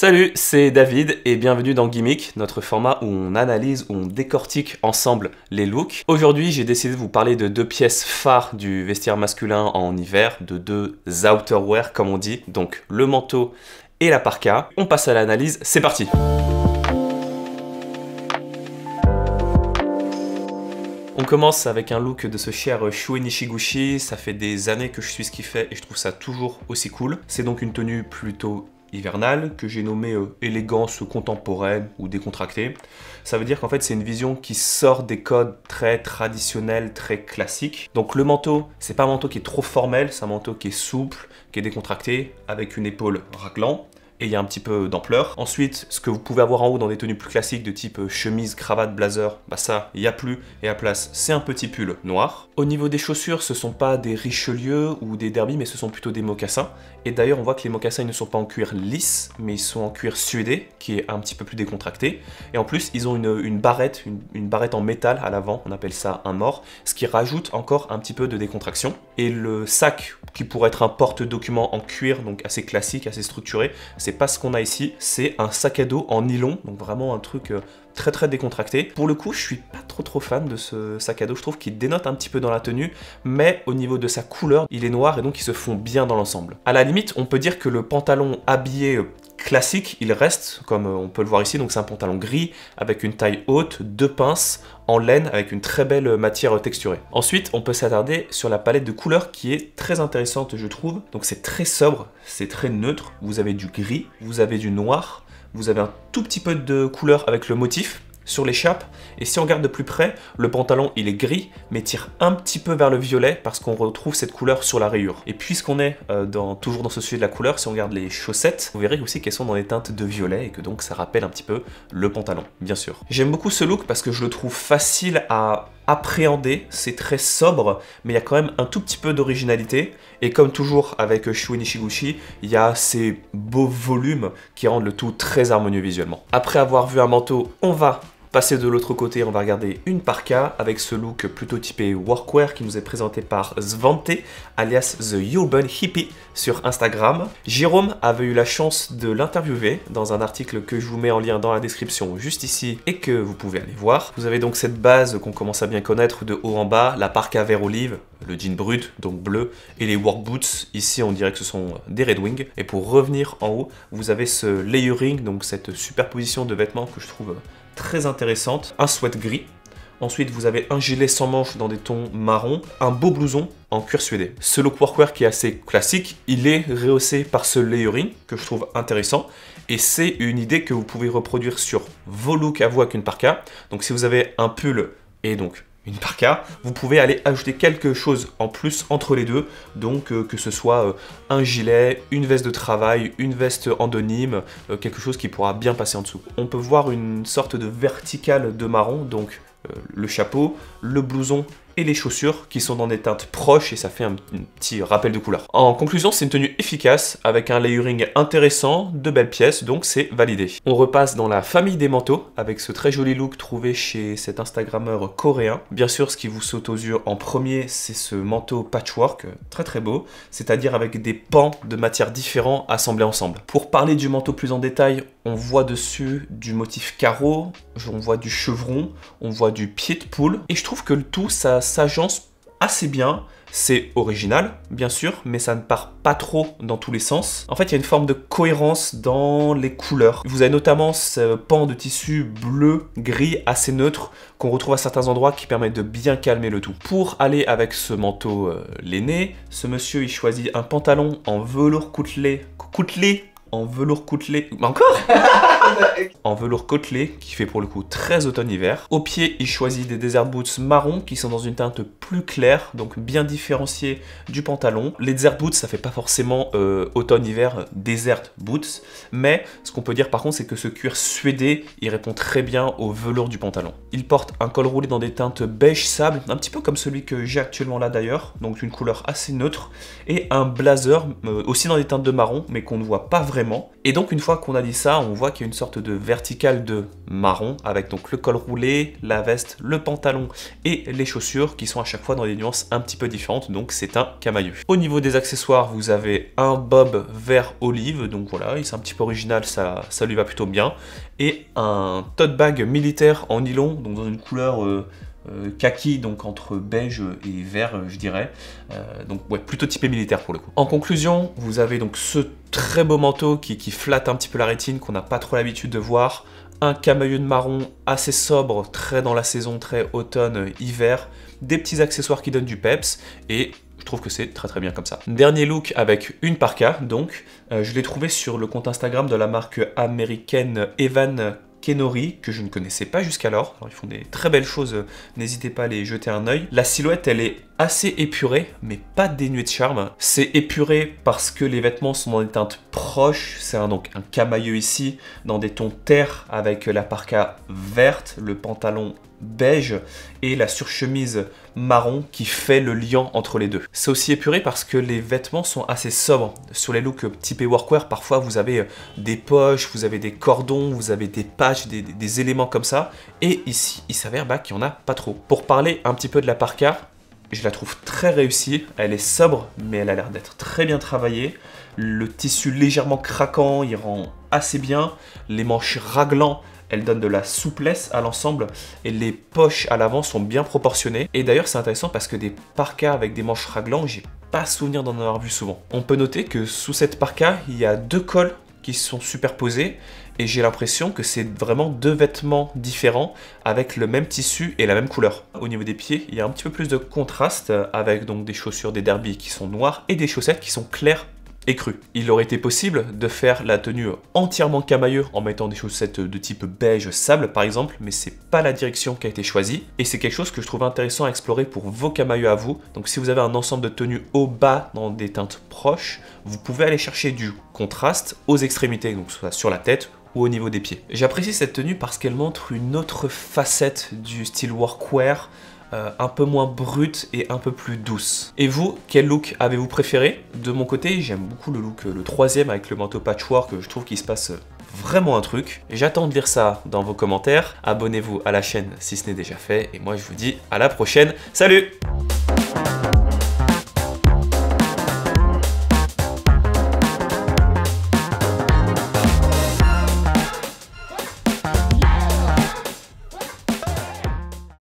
Salut, c'est David et bienvenue dans Gimmick, notre format où on analyse, où on décortique ensemble les looks. Aujourd'hui, j'ai décidé de vous parler de deux pièces phares du vestiaire masculin en hiver, de deux outerwear comme on dit, donc le manteau et la parka. On passe à l'analyse, c'est parti On commence avec un look de ce cher Shue Nishiguchi. Ça fait des années que je suis ce qu'il fait et je trouve ça toujours aussi cool. C'est donc une tenue plutôt hivernale, que j'ai nommé euh, élégance contemporaine ou décontractée. Ça veut dire qu'en fait c'est une vision qui sort des codes très traditionnels, très classiques. Donc le manteau, c'est pas un manteau qui est trop formel, c'est un manteau qui est souple, qui est décontracté, avec une épaule raclant. Et il y a un petit peu d'ampleur. Ensuite, ce que vous pouvez avoir en haut dans des tenues plus classiques de type chemise, cravate, blazer, bah ça, il n'y a plus. Et à place, c'est un petit pull noir. Au niveau des chaussures, ce sont pas des Richelieu ou des Derby, mais ce sont plutôt des mocassins. Et d'ailleurs, on voit que les mocassins, ils ne sont pas en cuir lisse, mais ils sont en cuir suédé, qui est un petit peu plus décontracté. Et en plus, ils ont une, barrette, une, une barrette en métal à l'avant, on appelle ça un mort, ce qui rajoute encore un petit peu de décontraction. Et le sac qui pourrait être un porte-document en cuir, donc assez classique, assez structuré, c'est pas ce qu'on a ici, c'est un sac à dos en nylon, donc vraiment un truc euh, très très décontracté. Pour le coup, je suis pas trop trop fan de ce sac à dos, je trouve qu'il dénote un petit peu dans la tenue, mais au niveau de sa couleur, il est noir et donc il se fond bien dans l'ensemble. À la limite, on peut dire que le pantalon habillé euh, classique, il reste, comme euh, on peut le voir ici, donc c'est un pantalon gris avec une taille haute, deux pinces, en laine avec une très belle matière texturée. Ensuite, on peut s'attarder sur la palette de couleurs qui est très intéressante, je trouve. Donc c'est très sobre, c'est très neutre. Vous avez du gris, vous avez du noir, vous avez un tout petit peu de couleur avec le motif, sur l'échappe. Et si on regarde de plus près, le pantalon il est gris, mais tire un petit peu vers le violet parce qu'on retrouve cette couleur sur la rayure. Et puisqu'on est euh, toujours dans ce sujet de la couleur, si on regarde les chaussettes, vous verrez aussi qu'elles sont dans les teintes de violet et que donc ça rappelle un petit peu le pantalon, bien sûr. J'aime beaucoup ce look parce que je le trouve facile à appréhender, c'est très sobre, mais il y a quand même un tout petit peu d'originalité. Et comme toujours avec Shui Nishiguchi, il y a ces beaux volumes qui rendent le tout très harmonieux visuellement. Après avoir vu un manteau, on va Passer de l'autre côté, on va regarder une parka avec ce look plutôt typé workwear qui nous est présenté par Zvante alias The Urban Hippie sur Instagram. Jérôme avait eu la chance de l'interviewer dans un article que je vous mets en lien dans la description juste ici et que vous pouvez aller voir. Vous avez donc cette base qu'on commence à bien connaître de haut en bas, la parka vert olive, le jean brut, donc bleu, et les work boots, ici on dirait que ce sont des Red wings. Et pour revenir en haut, vous avez ce layering, donc cette superposition de vêtements que je trouve très intéressante, un sweat gris, Ensuite, vous avez un gilet sans manches dans des tons marron, un beau blouson en cuir suédé. Ce look workwear qui est assez classique, il est rehaussé par ce layering que je trouve intéressant et c'est une idée que vous pouvez reproduire sur vos looks à vous avec une parka. Donc si vous avez un pull et donc une parka, vous pouvez aller ajouter quelque chose en plus entre les deux, donc euh, que ce soit euh, un gilet, une veste de travail, une veste endonyme, euh, quelque chose qui pourra bien passer en dessous. On peut voir une sorte de verticale de marron, donc le chapeau, le blouson et les chaussures qui sont dans des teintes proches et ça fait un petit rappel de couleur. En conclusion, c'est une tenue efficace avec un layering intéressant, de belles pièces, donc c'est validé. On repasse dans la famille des manteaux avec ce très joli look trouvé chez cet Instagrammeur coréen. Bien sûr, ce qui vous saute aux yeux en premier, c'est ce manteau patchwork, très très beau, c'est-à-dire avec des pans de matière différents assemblés ensemble. Pour parler du manteau plus en détail, on voit dessus du motif carreau, on voit du chevron, on voit du pied de poule, et je trouve que le tout, ça s'agence assez bien. C'est original, bien sûr, mais ça ne part pas trop dans tous les sens. En fait, il y a une forme de cohérence dans les couleurs. Vous avez notamment ce pan de tissu bleu-gris assez neutre qu'on retrouve à certains endroits qui permet de bien calmer le tout. Pour aller avec ce manteau euh, l'aîné, ce monsieur il choisit un pantalon en velours coutelé, coutelé en velours côtelé. encore En velours côtelé, qui fait pour le coup très automne-hiver. Au pied, il choisit des Desert Boots marron qui sont dans une teinte plus claire, donc bien différenciée du pantalon. Les Desert Boots, ça fait pas forcément euh, automne-hiver Desert Boots, mais ce qu'on peut dire par contre, c'est que ce cuir suédé, il répond très bien au velours du pantalon. Il porte un col roulé dans des teintes beige sable, un petit peu comme celui que j'ai actuellement là d'ailleurs, donc une couleur assez neutre, et un blazer euh, aussi dans des teintes de marron, mais qu'on ne voit pas vraiment et donc une fois qu'on a dit ça, on voit qu'il y a une sorte de verticale de marron avec donc le col roulé, la veste, le pantalon et les chaussures qui sont à chaque fois dans des nuances un petit peu différentes, donc c'est un camaïeu. Au niveau des accessoires, vous avez un bob vert olive, donc voilà, il c'est un petit peu original, ça, ça lui va plutôt bien, et un tote bag militaire en nylon, donc dans une couleur... Euh, euh, kaki, donc entre beige et vert, euh, je dirais. Euh, donc ouais, plutôt typé militaire pour le coup. En conclusion, vous avez donc ce très beau manteau qui, flatte un petit peu la rétine, qu'on n'a pas trop l'habitude de voir. Un camailleux de marron assez sobre, très dans la saison, très automne-hiver. Des petits accessoires qui donnent du peps. Et je trouve que c'est très très bien comme ça. Dernier look avec une parka, donc. je l'ai trouvé sur le compte Instagram de la marque américaine Evan Kenori, que je ne connaissais pas jusqu'alors. ils font des très belles choses, euh, n'hésitez pas à les jeter un oeil. La silhouette, elle est assez épurée, mais pas dénuée de charme. C'est épuré parce que les vêtements sont dans des teintes c'est un, donc un camailleux ici, dans des tons terre avec la parka verte, le pantalon beige et la surchemise marron qui fait le lien entre les deux. C'est aussi épuré parce que les vêtements sont assez sobres. Sur les looks typés workwear, parfois vous avez euh, des poches, vous avez des cordons, vous avez des patchs, des, éléments comme ça. Et ici, il s'avère bah, qu'il n'y en a pas trop. Pour parler un petit peu de la parka, je la trouve très réussie, elle est sobre, mais elle a l'air d'être très bien travaillée. Le tissu légèrement craquant, il rend assez bien. Les manches raglant, elles donnent de la souplesse à l'ensemble. Et les poches à l'avant sont bien proportionnées. Et d'ailleurs, c'est intéressant parce que des parkas avec des manches raglants, j'ai pas souvenir d'en avoir vu souvent. On peut noter que sous cette parka, il y a deux cols qui sont superposés et j'ai l'impression que c'est vraiment deux vêtements différents avec le même tissu et la même couleur. Au niveau des pieds, il y a un petit peu plus de contraste avec donc des chaussures des derbies qui sont noires et des chaussettes qui sont claires et Il aurait été possible de faire la tenue entièrement camailleux en mettant des chaussettes de type beige sable par exemple, mais c'est pas la direction qui a été choisie et c'est quelque chose que je trouve intéressant à explorer pour vos camailleux à vous. Donc si vous avez un ensemble de tenues au bas dans des teintes proches, vous pouvez aller chercher du contraste aux extrémités, donc soit sur la tête ou au niveau des pieds. J'apprécie cette tenue parce qu'elle montre une autre facette du style workwear euh, un peu moins brute et un peu plus douce. Et vous, quel look avez-vous préféré De mon côté, j'aime beaucoup le look, euh, le troisième avec le manteau patchwork, euh, je trouve qu'il se passe vraiment un truc. J'attends de lire ça dans vos commentaires. Abonnez-vous à la chaîne si ce n'est déjà fait. Et moi, je vous dis à la prochaine. Salut